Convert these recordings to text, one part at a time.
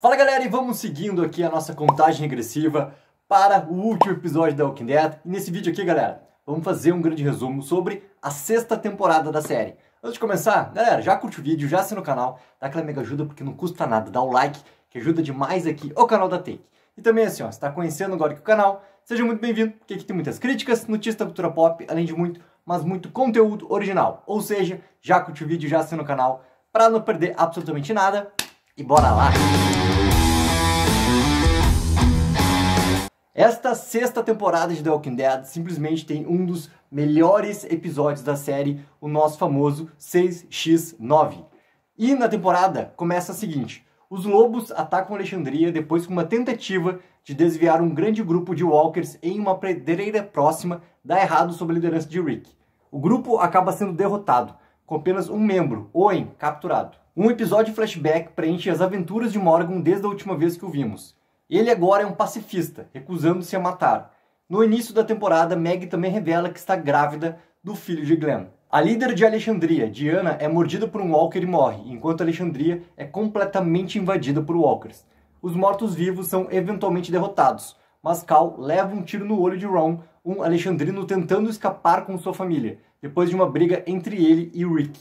Fala galera, e vamos seguindo aqui a nossa contagem regressiva para o último episódio da Walking Dead. E nesse vídeo aqui, galera, vamos fazer um grande resumo sobre a sexta temporada da série. Antes de começar, galera, já curte o vídeo, já assina o canal, dá aquela mega ajuda porque não custa nada, dá o like que ajuda demais aqui o canal da Take. E também assim, ó, está conhecendo agora aqui o canal, seja muito bem-vindo, porque aqui tem muitas críticas, notícias da cultura pop, além de muito, mas muito conteúdo original. Ou seja, já curte o vídeo, já assina o canal, para não perder absolutamente nada e bora lá! Esta sexta temporada de The Walking Dead simplesmente tem um dos melhores episódios da série, o nosso famoso 6x9. E na temporada começa a seguinte: os lobos atacam Alexandria depois que uma tentativa de desviar um grande grupo de walkers em uma pedreira próxima dá errado sob a liderança de Rick. O grupo acaba sendo derrotado, com apenas um membro, Owen, capturado. Um episódio flashback preenche as aventuras de Morgan desde a última vez que o vimos. Ele agora é um pacifista, recusando-se a matar. No início da temporada, Meg também revela que está grávida do filho de Glenn. A líder de Alexandria, Diana, é mordida por um Walker e morre, enquanto Alexandria é completamente invadida por Walkers. Os mortos-vivos são eventualmente derrotados, mas Cal leva um tiro no olho de Ron, um alexandrino tentando escapar com sua família, depois de uma briga entre ele e Rick.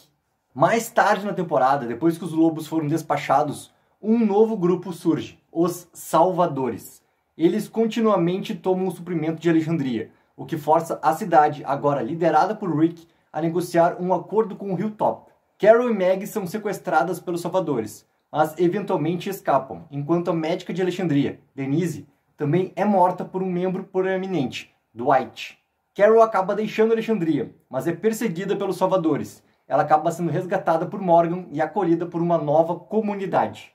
Mais tarde na temporada, depois que os lobos foram despachados, um novo grupo surge, os Salvadores. Eles continuamente tomam o suprimento de Alexandria, o que força a cidade, agora liderada por Rick, a negociar um acordo com o Hilltop. Carol e Meg são sequestradas pelos Salvadores, mas eventualmente escapam, enquanto a médica de Alexandria, Denise, também é morta por um membro proeminente, Dwight. Carol acaba deixando Alexandria, mas é perseguida pelos Salvadores. Ela acaba sendo resgatada por Morgan e acolhida por uma nova comunidade.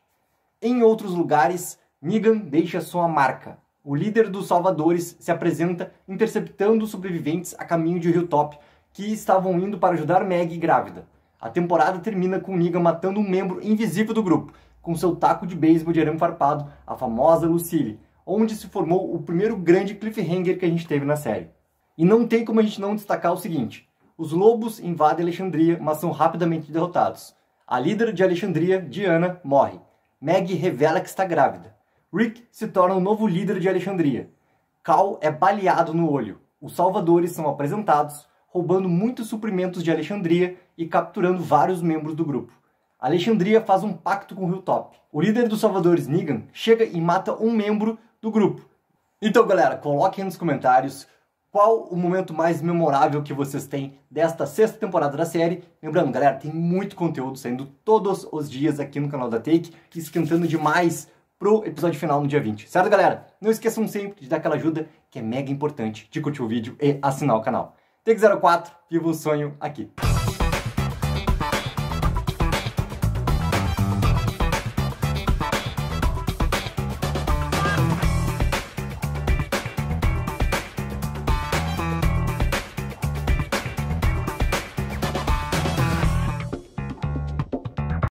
Em outros lugares, Negan deixa sua marca. O líder dos Salvadores se apresenta interceptando os sobreviventes a caminho de Hilltop que estavam indo para ajudar Maggie grávida. A temporada termina com Negan matando um membro invisível do grupo, com seu taco de beisebol de arame farpado, a famosa Lucille, onde se formou o primeiro grande cliffhanger que a gente teve na série. E não tem como a gente não destacar o seguinte: os lobos invadem Alexandria, mas são rapidamente derrotados. A líder de Alexandria, Diana, morre. Meg revela que está grávida. Rick se torna o novo líder de Alexandria. Cal é baleado no olho. Os salvadores são apresentados, roubando muitos suprimentos de Alexandria e capturando vários membros do grupo. Alexandria faz um pacto com Hilltop. O líder dos salvadores, Negan, chega e mata um membro do grupo. Então, galera, coloquem nos comentários qual o momento mais memorável que vocês têm desta sexta temporada da série. Lembrando, galera, tem muito conteúdo saindo todos os dias aqui no canal da Take, esquentando demais pro episódio final no dia 20. Certo, galera? Não esqueçam sempre de dar aquela ajuda que é mega importante, de curtir o vídeo e assinar o canal. Take 04, viva o sonho aqui.